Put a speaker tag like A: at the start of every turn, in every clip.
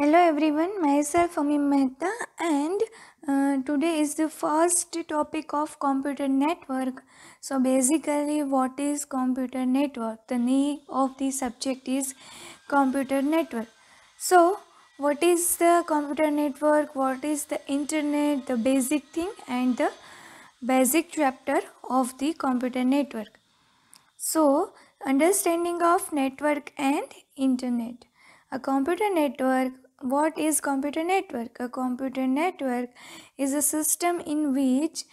A: Hello everyone, myself Amim Mehta and uh, today is the first topic of computer network. So basically what is computer network? The name of the subject is computer network. So what is the computer network, what is the internet, the basic thing and the basic chapter of the computer network. So understanding of network and internet. A computer network what is computer network a computer network is a system in which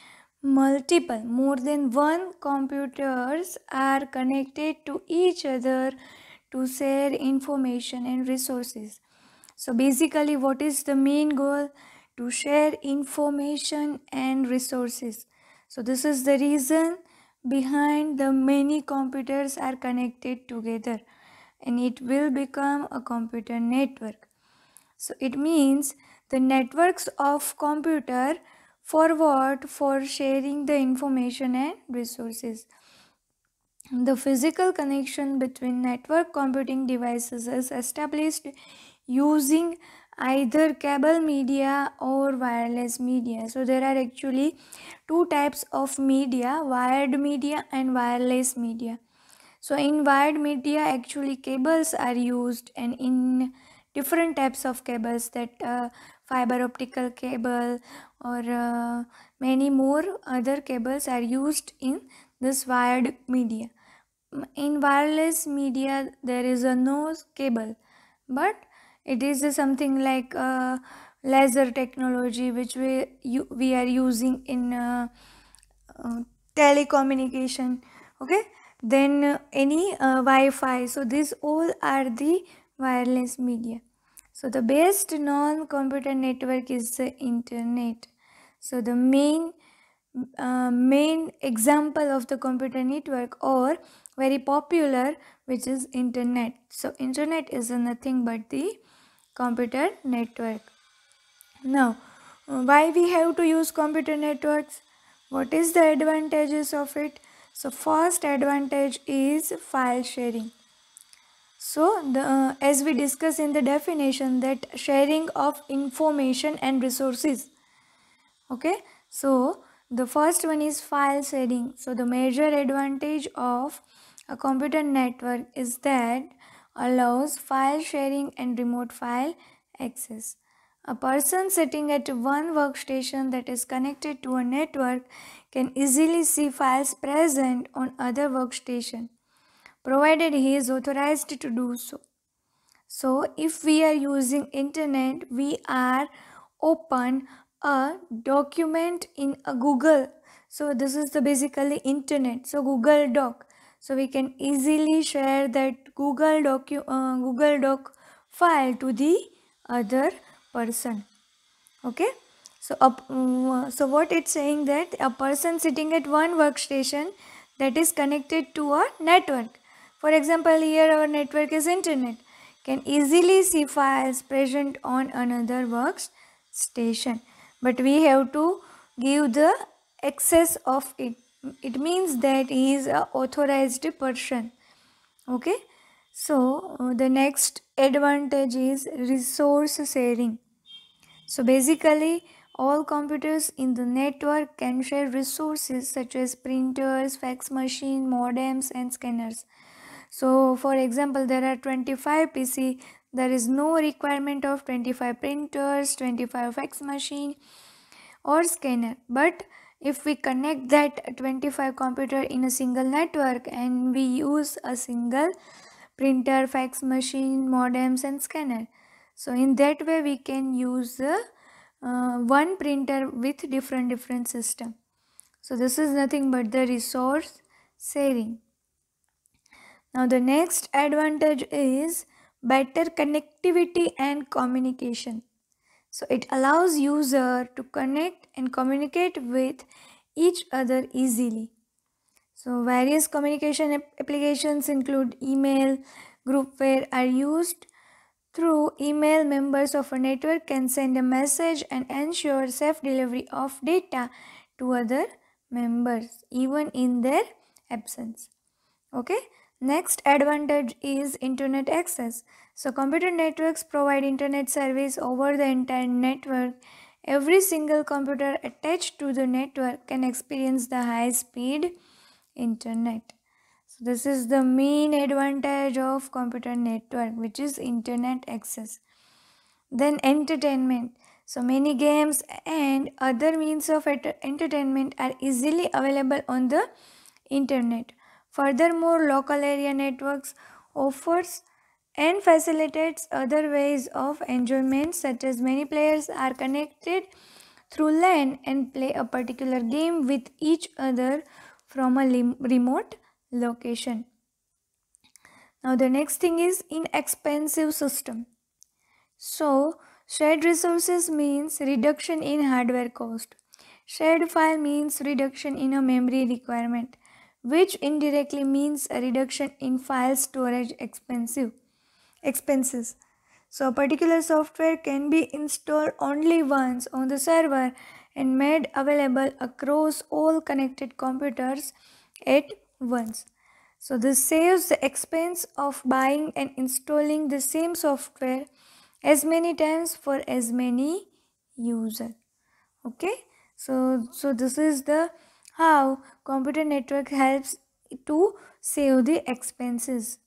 A: multiple more than one computers are connected to each other to share information and resources so basically what is the main goal to share information and resources so this is the reason behind the many computers are connected together and it will become a computer network so it means the networks of computer for what? For sharing the information and resources. The physical connection between network computing devices is established using either cable media or wireless media so there are actually two types of media wired media and wireless media so in wired media actually cables are used and in different types of cables that uh, fiber optical cable or uh, many more other cables are used in this wired media in wireless media there is a no cable but it is something like uh, laser technology which we you, we are using in uh, uh, telecommunication okay then any uh, wi-fi so these all are the wireless media so the best non-computer network is the internet. So the main uh, main example of the computer network or very popular which is internet. So internet is nothing but the computer network. Now uh, why we have to use computer networks? What is the advantages of it? So first advantage is file sharing. So the, uh, as we discuss in the definition that sharing of information and resources. Okay. So the first one is file sharing. So the major advantage of a computer network is that allows file sharing and remote file access. A person sitting at one workstation that is connected to a network can easily see files present on other workstation provided he is authorized to do so. So if we are using internet, we are open a document in a Google. So this is the basically internet. So Google Doc. So we can easily share that Google Doc, uh, Google Doc file to the other person. Okay. So, mm, so what it's saying that a person sitting at one workstation that is connected to a network for example, here our network is internet can easily see files present on another workstation but we have to give the access of it it means that he is a authorized person okay so uh, the next advantage is resource sharing so basically all computers in the network can share resources such as printers fax machine modems and scanners so for example, there are 25 PC. There is no requirement of 25 printers, 25 fax machine or scanner. But if we connect that 25 computer in a single network and we use a single printer, fax machine, modems and scanner. So in that way we can use uh, one printer with different different system. So this is nothing but the resource sharing. Now the next advantage is better connectivity and communication. So it allows user to connect and communicate with each other easily. So various communication applications include email, groupware are used. Through email, members of a network can send a message and ensure safe delivery of data to other members even in their absence. Okay. Next advantage is internet access. So computer networks provide internet service over the entire network. Every single computer attached to the network can experience the high speed internet. So this is the main advantage of computer network which is internet access. Then entertainment. So many games and other means of entertainment are easily available on the internet. Furthermore, local area networks offers and facilitates other ways of enjoyment such as many players are connected through LAN and play a particular game with each other from a remote location. Now the next thing is inexpensive system. So shared resources means reduction in hardware cost. Shared file means reduction in a memory requirement which indirectly means a reduction in file storage expensive expenses. So a particular software can be installed only once on the server and made available across all connected computers at once. So this saves the expense of buying and installing the same software as many times for as many users. Okay. So, so this is the how computer network helps to save the expenses.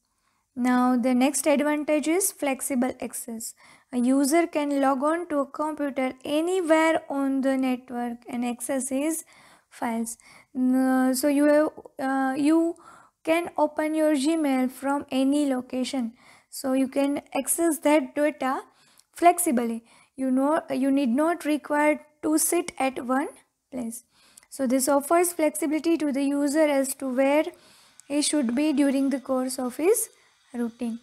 A: Now the next advantage is flexible access. A user can log on to a computer anywhere on the network and access his files. Uh, so you have, uh, you can open your Gmail from any location. So you can access that data flexibly. You know you need not require to sit at one place. So this offers flexibility to the user as to where he should be during the course of his routine.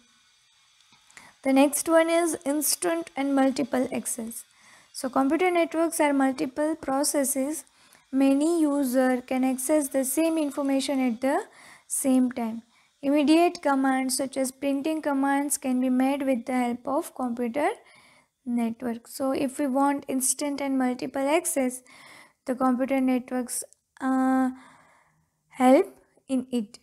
A: The next one is instant and multiple access. So computer networks are multiple processes. Many user can access the same information at the same time. Immediate commands such as printing commands can be made with the help of computer network. So if we want instant and multiple access, the computer networks uh, help in it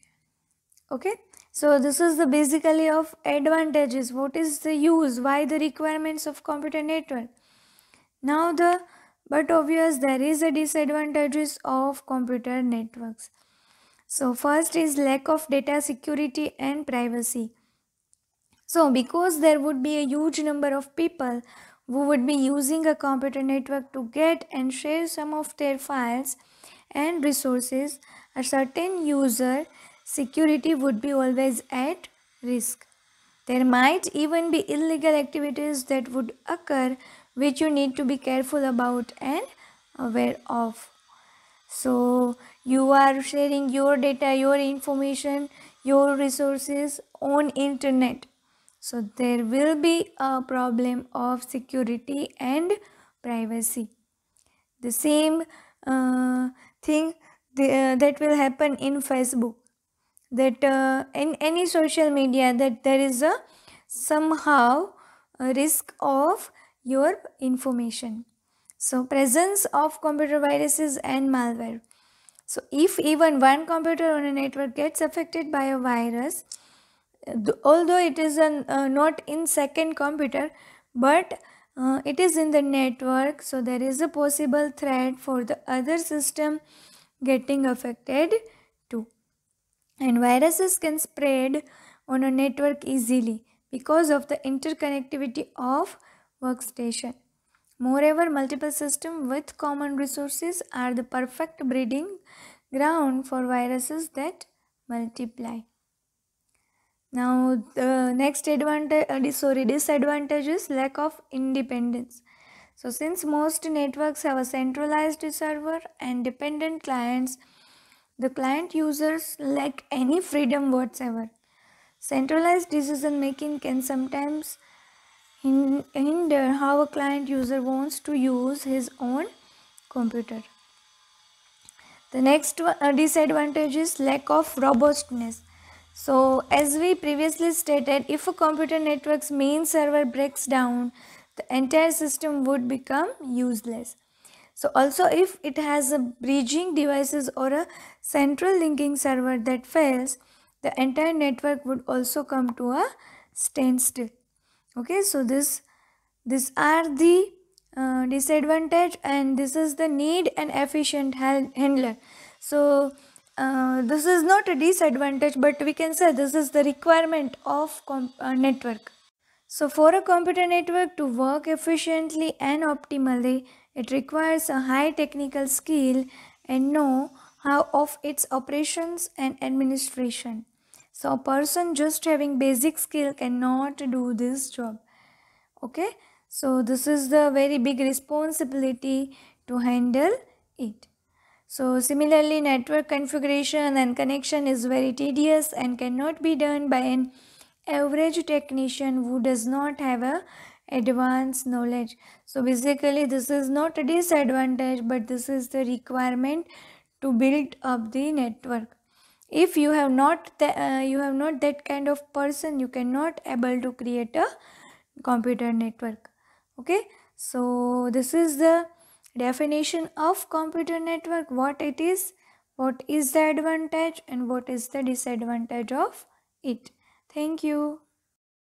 A: okay so this is the basically of advantages what is the use why the requirements of computer network now the but obvious there is a disadvantages of computer networks so first is lack of data security and privacy so because there would be a huge number of people who would be using a computer network to get and share some of their files and resources, a certain user security would be always at risk. There might even be illegal activities that would occur which you need to be careful about and aware of. So you are sharing your data, your information, your resources on internet so there will be a problem of security and privacy. The same uh, thing the, uh, that will happen in Facebook that uh, in any social media that there is a somehow a risk of your information. So presence of computer viruses and malware. So if even one computer on a network gets affected by a virus, although it is an, uh, not in second computer but uh, it is in the network so there is a possible threat for the other system getting affected too and viruses can spread on a network easily because of the interconnectivity of workstation moreover multiple systems with common resources are the perfect breeding ground for viruses that multiply now the next advantage, uh, sorry, disadvantage is lack of independence. So since most networks have a centralized server and dependent clients, the client users lack any freedom whatsoever. Centralized decision making can sometimes hinder how a client user wants to use his own computer. The next uh, disadvantage is lack of robustness. So as we previously stated, if a computer network's main server breaks down, the entire system would become useless. So also if it has a bridging devices or a central linking server that fails, the entire network would also come to a standstill. Okay, so this these are the uh, disadvantage and this is the need and efficient handler. So uh, this is not a disadvantage but we can say this is the requirement of uh, network so for a computer network to work efficiently and optimally it requires a high technical skill and know how of its operations and administration so a person just having basic skill cannot do this job okay so this is the very big responsibility to handle it so similarly network configuration and connection is very tedious and cannot be done by an average technician who does not have a advanced knowledge. So basically this is not a disadvantage but this is the requirement to build up the network if you have not th- uh, you have not that kind of person you cannot able to create a computer network okay so this is the definition of computer network what it is what is the advantage and what is the disadvantage of it thank you